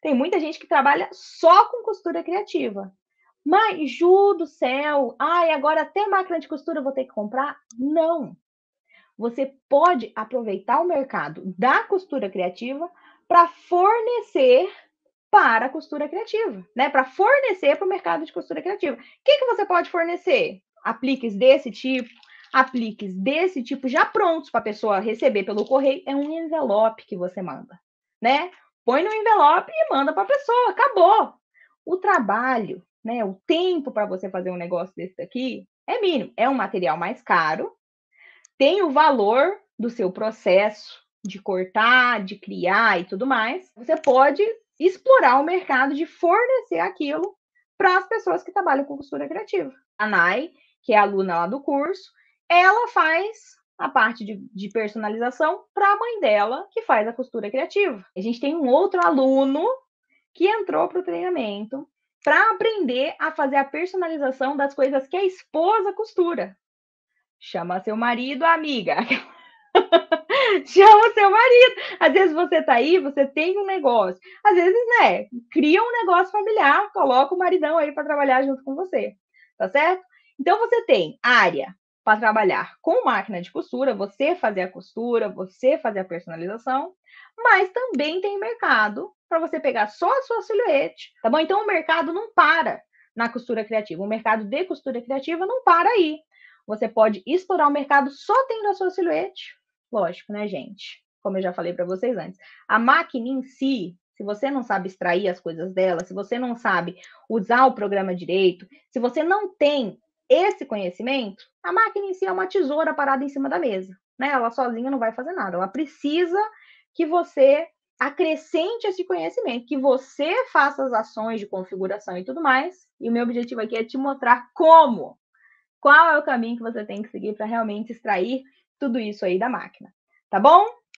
Tem muita gente que trabalha só com costura criativa. Mas, Ju do céu, ai, agora até máquina de costura eu vou ter que comprar? Não. Você pode aproveitar o mercado da costura criativa para fornecer para a costura criativa, né? Para fornecer para o mercado de costura criativa. O que, que você pode fornecer? Apliques desse tipo, apliques desse tipo já prontos para a pessoa receber pelo correio. É um envelope que você manda, né? põe no envelope e manda para a pessoa. Acabou. O trabalho, né, o tempo para você fazer um negócio desse daqui é mínimo. É um material mais caro, tem o valor do seu processo de cortar, de criar e tudo mais. Você pode explorar o mercado de fornecer aquilo para as pessoas que trabalham com costura criativa. A Nay, que é aluna lá do curso, ela faz a parte de, de personalização para a mãe dela, que faz a costura criativa. A gente tem um outro aluno que entrou para o treinamento para aprender a fazer a personalização das coisas que a esposa costura. Chama seu marido, amiga. Chama seu marido. Às vezes você tá aí, você tem um negócio. Às vezes, né, cria um negócio familiar, coloca o maridão aí para trabalhar junto com você. Tá certo? Então você tem área para trabalhar com máquina de costura, você fazer a costura, você fazer a personalização, mas também tem mercado para você pegar só a sua silhuete, tá bom? Então o mercado não para na costura criativa, o mercado de costura criativa não para aí. Você pode explorar o mercado só tendo a sua silhuete, lógico, né, gente? Como eu já falei para vocês antes, a máquina em si, se você não sabe extrair as coisas dela, se você não sabe usar o programa direito, se você não tem esse conhecimento, a máquina em si é uma tesoura parada em cima da mesa. Né? Ela sozinha não vai fazer nada. Ela precisa que você acrescente esse conhecimento, que você faça as ações de configuração e tudo mais. E o meu objetivo aqui é te mostrar como, qual é o caminho que você tem que seguir para realmente extrair tudo isso aí da máquina. Tá bom?